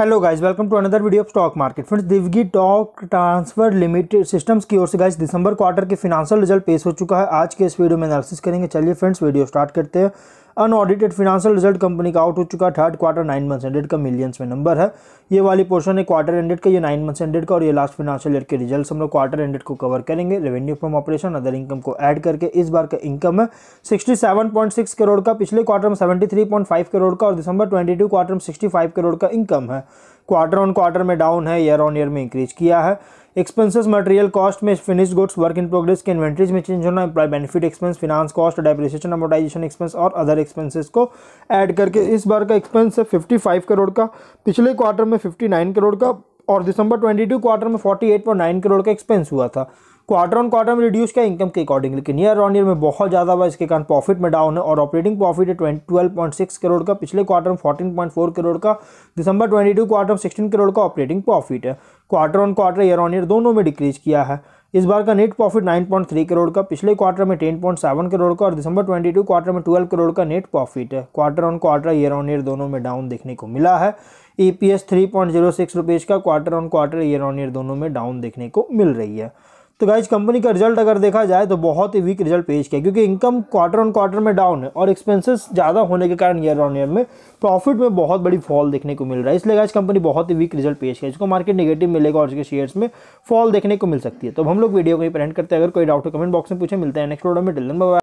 hello guys welcome to another video of stock market friends Divgi torque transfer limited systems की ओर से guys December quarter के financial result पेश हो चुका है आज के इस वीडियो में एनालिसिस करेंगे चलिए फ्रेंड्स वीडियो स्टार्ट करते हैं अनऑडिटेड फिनांशियल रिजल्ट कंपनी का आउट हो चुका है third quarter nine months ended का मिलियंस में नंबर है ये वाली पोर्शन है क्वार्टर एंडेड का ये नाइन मंथ्स एंडेड का और ये लास्ट फिनेंशियल ईयर के रिजल्ट हम लोग क्वार्टर एंडेड को कवर करेंगे revenue from operation other income को ऐड करके इस बार का इनकम है सिक्सटी करोड़ का पिछले क्वार्टर में सेवेंटी करोड़ का और दिसंबर ट्वेंटी क्वार्टर में सिक्सटी करोड़ का इनकम है क्वार्टर ऑन क्वार्टर में डाउन है ईयर ऑन ईयर में इंक्रीज किया है एक्सपेंसेस मटेरियल कॉस्ट में finish goods work in progress के इन्वेंट्रीज में चेंज होना employ benefit expense finance cost depreciation amortization expense और अदर एक्सपेंसेस को ऐड करके इस बार का एक्सपेंस है फिफ्टी करोड़ का पिछले क्वार्टर में फिफ्टी करोड़ का और दिसंबर 22 क्वार्टर में 48.9 करोड़ का एक्सपेंस हुआ था क्वार्टर ऑन क्वार्टर में रिड्यूस किया इनकम के अकॉर्डिंग लेकिन ईयर ऑन ईयर में बहुत ज़्यादा हुआ इसके कारण प्रॉफिट में डाउन है और ऑपरेटिंग प्रॉफिट है ट्वेंटी पॉइंट सिक्स करोड़ का पिछले क्वार्टर में फोर्टीन पॉइंट फोर करोड़ का दिसंबर ट्वेंटी टू क्वार्टर में सिक्सटीन करोड़ का ऑपरेटिंग प्रॉफिट है quarter on quarter year on year दोनों में डिक्रीज किया है इस बार का नेट प्रॉफिट 9.3 करोड़ का पिछले क्वार्टर में 10.7 करोड़ का और दिसंबर 22 क्वार्टर में 12 करोड़ का नेट प्रॉफिट है quarter on quarter year on year दोनों में डाउन देखने को मिला है ई पी एस का quarter on quarter year on year दोनों में डाउन देखने को मिल रही है तो गाइज कंपनी का रिजल्ट अगर देखा जाए तो बहुत ही वीक रिजल्ट पेश किया क्योंकि इनकम क्वार्टर ऑन क्वार्टर में डाउन है और एक्सपेंसेस ज़्यादा होने के कारण ईयर ऑन ईयर में प्रॉफिट में बहुत बड़ी फॉल देखने को मिल रहा है इसलिए गाइज कंपनी बहुत ही वीक रिजल्ट पेश किया जिसको मार्केट नेगेटिव मिलेगा और उसके शेयर्स में फॉल देखने को मिल सकती है तो हम लोग वीडियो को ही प्रेंट करते हैं अगर कोई डाउट हो कमेंट बॉक्स में पूछे मिलते हैं नेक्स्ट वीडियो में टिलन